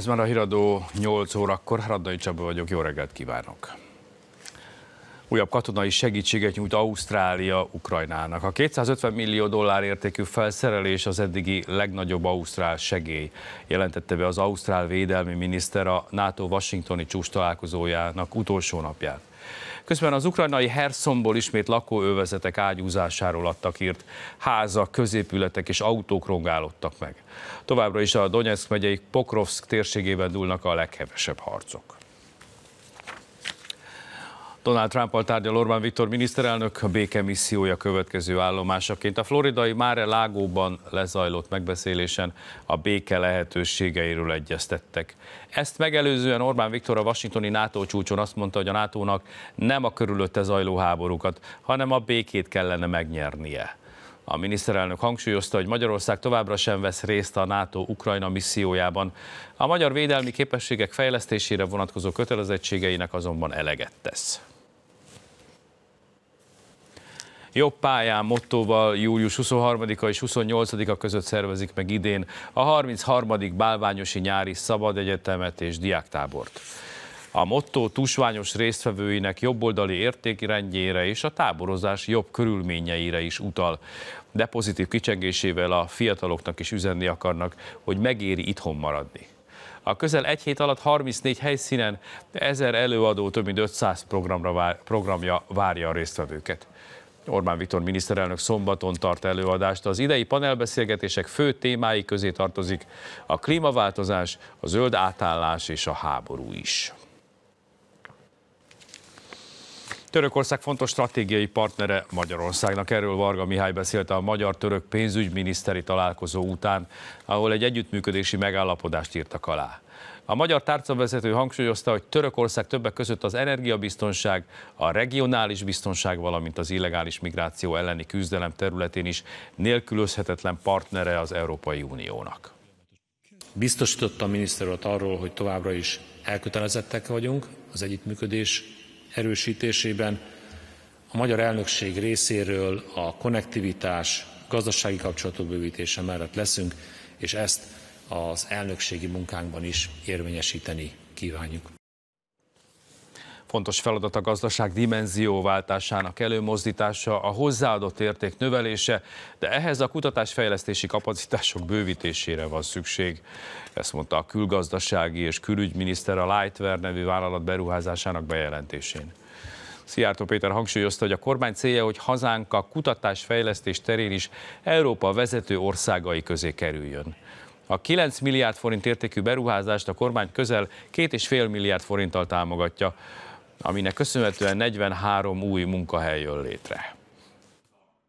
Ez már a híradó 8 órakor. Raddai Csaba vagyok, jó reggelt kívánok! Újabb katonai segítséget nyújt Ausztrália Ukrajnának. A 250 millió dollár értékű felszerelés az eddigi legnagyobb ausztrál segély, jelentette be az ausztrál védelmi miniszter a NATO Washingtoni csúcs találkozójának utolsó napján. Közben az ukrajnai Herszomból ismét lakóövezetek ágyúzásáról adtak írt. Házak, középületek és autók rongálódtak meg. Továbbra is a Donetsk megyei Pokrovsk térségében dúlnak a leghevesebb harcok. Donald trump tárgyal Orbán Viktor miniszterelnök a béke missziója következő állomásaként. A floridai Máre Lágóban lezajlott megbeszélésen a béke lehetőségeiről egyeztettek. Ezt megelőzően Orbán Viktor a washingtoni NATO csúcson azt mondta, hogy a NATO-nak nem a körülötte zajló háborúkat, hanem a békét kellene megnyernie. A miniszterelnök hangsúlyozta, hogy Magyarország továbbra sem vesz részt a NATO-Ukrajna missziójában. A magyar védelmi képességek fejlesztésére vonatkozó kötelezettségeinek azonban eleget tesz jobb pályán mottóval július 23-a és 28-a között szervezik meg idén a 33. Bálványosi Nyári Szabad Egyetemet és diáktábort. A motto tusványos résztvevőinek jobboldali értékrendjére és a táborozás jobb körülményeire is utal. De pozitív kicsengésével a fiataloknak is üzenni akarnak, hogy megéri itthon maradni. A közel egy hét alatt 34 helyszínen 1000 előadó több mint 500 programra vár, programja várja a résztvevőket. Orbán Viktor miniszterelnök szombaton tart előadást. Az idei panelbeszélgetések fő témái közé tartozik a klímaváltozás, a zöld átállás és a háború is. Törökország fontos stratégiai partnere Magyarországnak. Erről Varga Mihály beszélt a magyar-török pénzügyminiszteri találkozó után, ahol egy együttműködési megállapodást írtak alá. A magyar tárcavezető hangsúlyozta, hogy Törökország többek között az energiabiztonság, a regionális biztonság, valamint az illegális migráció elleni küzdelem területén is nélkülözhetetlen partnere az Európai Uniónak. Biztosította a miniszter arról, hogy továbbra is elkötelezettek vagyunk az együttműködés erősítésében. A magyar elnökség részéről a konnektivitás, gazdasági kapcsolatok bővítése mellett leszünk, és ezt az elnökségi munkánkban is érvényesíteni kívánjuk. Fontos feladat a gazdaság dimenzióváltásának előmozdítása, a hozzáadott érték növelése, de ehhez a kutatásfejlesztési kapacitások bővítésére van szükség. Ezt mondta a külgazdasági és külügyminiszter a Lightware nevű vállalat beruházásának bejelentésén. Szijjártó Péter hangsúlyozta, hogy a kormány célja, hogy hazánk a kutatásfejlesztés terén is Európa vezető országai közé kerüljön. A 9 milliárd forint értékű beruházást a kormány közel 2,5 milliárd forinttal támogatja, aminek köszönhetően 43 új munkahely jön létre.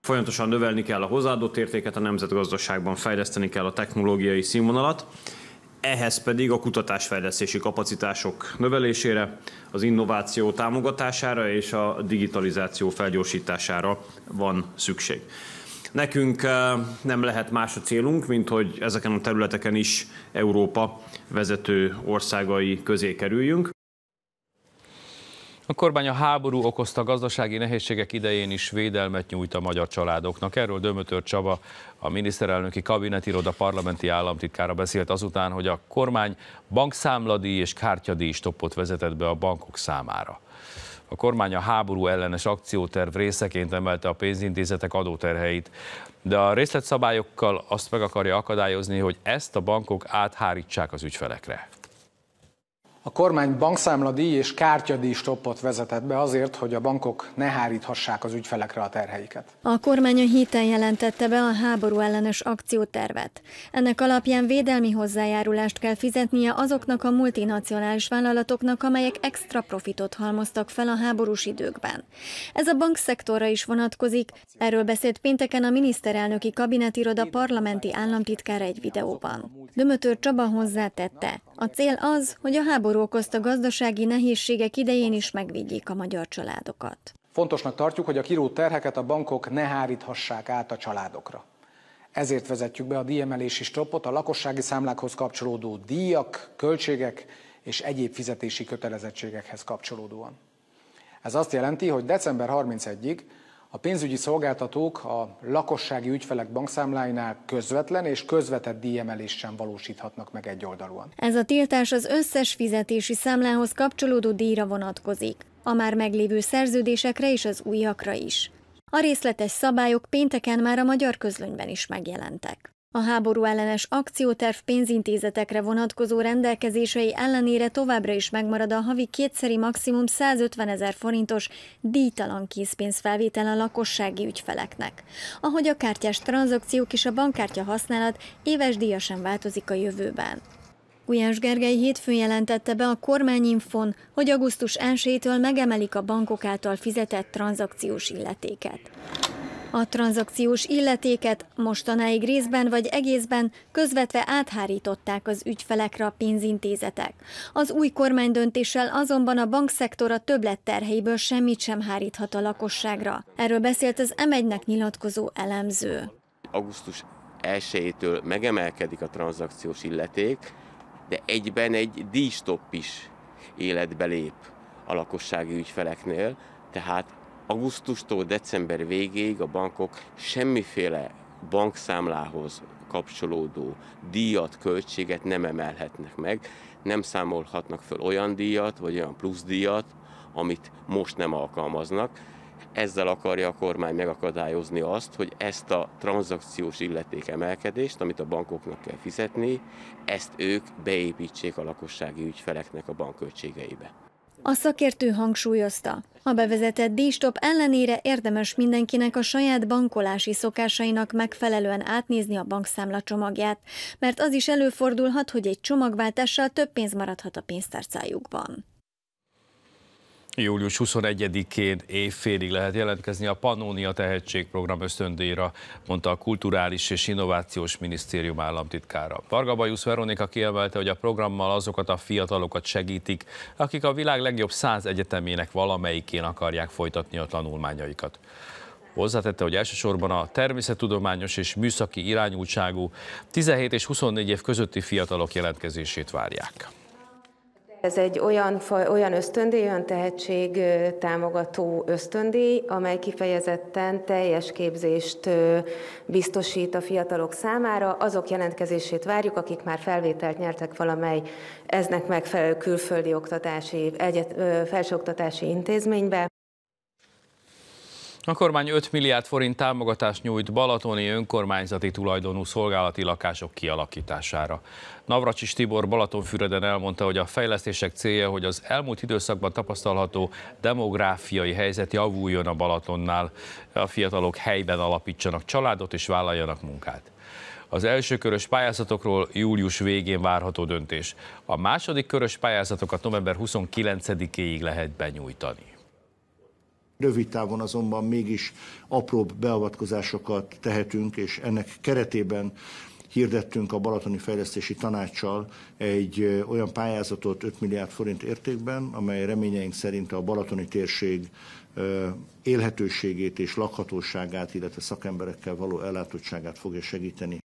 Folyamatosan növelni kell a hozzáadott értéket a nemzetgazdaságban, fejleszteni kell a technológiai színvonalat, ehhez pedig a kutatásfejlesztési kapacitások növelésére, az innováció támogatására és a digitalizáció felgyorsítására van szükség. Nekünk eh, nem lehet más a célunk, mint hogy ezeken a területeken is Európa vezető országai közé kerüljünk. A kormány a háború okozta gazdasági nehézségek idején is védelmet nyújt a magyar családoknak. Erről Dömötör Csaba, a miniszterelnöki kabinetiroda parlamenti államtitkára beszélt azután, hogy a kormány bankszámladi és kártyadíj stoppot vezetett be a bankok számára. A kormány a háború ellenes akcióterv részeként emelte a pénzintézetek adóterheit, de a részletszabályokkal azt meg akarja akadályozni, hogy ezt a bankok áthárítsák az ügyfelekre. A kormány bankszámladíj és kártyadíj stoppot vezetett be azért, hogy a bankok ne háríthassák az ügyfelekre a terheiket. A kormány a héten jelentette be a háború ellenes akciótervet. Ennek alapján védelmi hozzájárulást kell fizetnie azoknak a multinacionális vállalatoknak, amelyek extra profitot halmoztak fel a háborús időkben. Ez a bankszektorra is vonatkozik. Erről beszélt pénteken a miniszterelnöki kabinetiroda parlamenti államtitkára egy videóban. Dömötör Csaba hozzátette, a cél az, hogy a háború okozta gazdasági nehézségek idején is megvédjék a magyar családokat. Fontosnak tartjuk, hogy a kiró terheket a bankok ne háríthassák át a családokra. Ezért vezetjük be a díjemelési stopot a lakossági számlákhoz kapcsolódó díjak, költségek és egyéb fizetési kötelezettségekhez kapcsolódóan. Ez azt jelenti, hogy december 31-ig a pénzügyi szolgáltatók a lakossági ügyfelek bankszámláinál közvetlen és közvetett díjemelést sem valósíthatnak meg egyoldalúan. Ez a tiltás az összes fizetési számlához kapcsolódó díjra vonatkozik, a már meglévő szerződésekre és az újakra is. A részletes szabályok pénteken már a magyar közlönyben is megjelentek. A háború ellenes akcióterv pénzintézetekre vonatkozó rendelkezései ellenére továbbra is megmarad a havi kétszeri maximum 150 ezer forintos díjtalan készpénzfelvétel a lakossági ügyfeleknek. Ahogy a kártyás tranzakciók és a bankkártya használat éves díja sem változik a jövőben. Gulyás Gergely hétfőn jelentette be a kormányinfon, hogy augusztus 1-től megemelik a bankok által fizetett tranzakciós illetéket. A tranzakciós illetéket mostanáig részben vagy egészben közvetve áthárították az ügyfelekre a pénzintézetek. Az új kormány döntéssel azonban a bankszektor a többletterheiből semmit sem háríthat a lakosságra. Erről beszélt az M1-nek nyilatkozó elemző. Augusztus 1-től megemelkedik a tranzakciós illeték, de egyben egy díjstopp is életbe lép a lakossági ügyfeleknél, tehát augusztustól december végéig a bankok semmiféle bankszámlához kapcsolódó díjat, költséget nem emelhetnek meg, nem számolhatnak föl olyan díjat, vagy olyan plusz díjat, amit most nem alkalmaznak. Ezzel akarja a kormány megakadályozni azt, hogy ezt a tranzakciós illeték emelkedést, amit a bankoknak kell fizetni, ezt ők beépítsék a lakossági ügyfeleknek a bankköltségeibe. A szakértő hangsúlyozta, a bevezetett díjstop ellenére érdemes mindenkinek a saját bankolási szokásainak megfelelően átnézni a bankszámla csomagját, mert az is előfordulhat, hogy egy csomagváltással több pénz maradhat a pénztárcájukban. Július 21-én évfélig lehet jelentkezni a Panónia Tehetségprogram ösztöndíjra, mondta a Kulturális és Innovációs Minisztérium államtitkára. Varga Bajusz Veronika kiemelte, hogy a programmal azokat a fiatalokat segítik, akik a világ legjobb száz egyetemének valamelyikén akarják folytatni a tanulmányaikat. Hozzátette, hogy elsősorban a természettudományos és műszaki irányultságú 17 és 24 év közötti fiatalok jelentkezését várják. Ez egy olyan, olyan ösztöndíj, olyan tehetség támogató ösztöndíj, amely kifejezetten teljes képzést biztosít a fiatalok számára. Azok jelentkezését várjuk, akik már felvételt nyertek valamely eznek megfelelő külföldi oktatási, egyet, felsőoktatási intézménybe. A kormány 5 milliárd forint támogatást nyújt balatoni önkormányzati tulajdonú szolgálati lakások kialakítására. Navracsis Tibor Balatonfüreden elmondta, hogy a fejlesztések célja, hogy az elmúlt időszakban tapasztalható demográfiai helyzet javuljon a Balatonnál, a fiatalok helyben alapítsanak családot és vállaljanak munkát. Az első körös pályázatokról július végén várható döntés. A második körös pályázatokat november 29-éig lehet benyújtani. Rövid távon azonban mégis apróbb beavatkozásokat tehetünk, és ennek keretében hirdettünk a Balatoni Fejlesztési Tanácssal egy olyan pályázatot 5 milliárd forint értékben, amely reményeink szerint a balatoni térség élhetőségét és lakhatóságát, illetve szakemberekkel való ellátottságát fogja segíteni.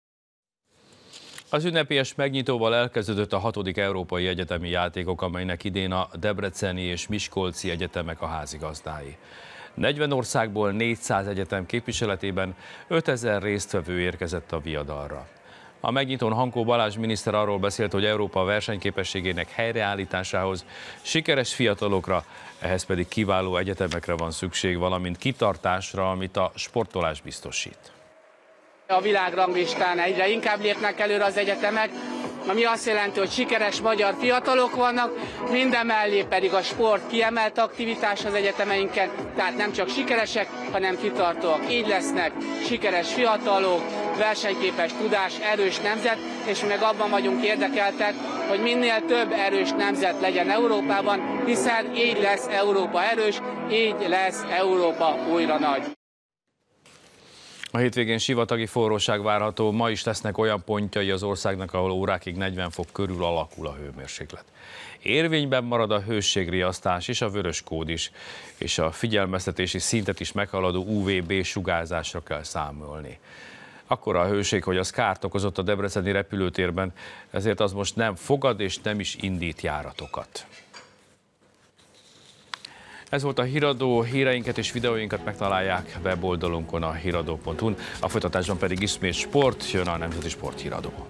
Az ünnepélyes megnyitóval elkezdődött a hatodik Európai Egyetemi Játékok, amelynek idén a Debreceni és Miskolci Egyetemek a házigazdái. 40 országból 400 egyetem képviseletében 5000 résztvevő érkezett a viadalra. A megnyitón Hankó Balázs miniszter arról beszélt, hogy Európa versenyképességének helyreállításához sikeres fiatalokra, ehhez pedig kiváló egyetemekre van szükség, valamint kitartásra, amit a sportolás biztosít. A világranglistán egyre inkább lépnek előre az egyetemek, ami azt jelenti, hogy sikeres magyar fiatalok vannak, Minden mellé pedig a sport kiemelt aktivitás az egyetemeinken, tehát nem csak sikeresek, hanem kitartóak. Így lesznek sikeres fiatalok, versenyképes tudás, erős nemzet, és meg abban vagyunk érdekeltek, hogy minél több erős nemzet legyen Európában, hiszen így lesz Európa erős, így lesz Európa újra nagy. A hétvégén sivatagi forróság várható, ma is lesznek olyan pontjai az országnak, ahol órákig 40 fok körül alakul a hőmérséklet. Érvényben marad a hőségriasztás és a vörös kód is, és a figyelmeztetési szintet is meghaladó UVB sugárzásra kell számolni. Akkor a hőség, hogy az kárt okozott a Debreceni repülőtérben, ezért az most nem fogad és nem is indít járatokat. Ez volt a híradó, híreinket és videóinkat megtalálják weboldalunkon a híradó.hu-n. A folytatásban pedig ismét sport, jön a Nemzeti Sport Híradó.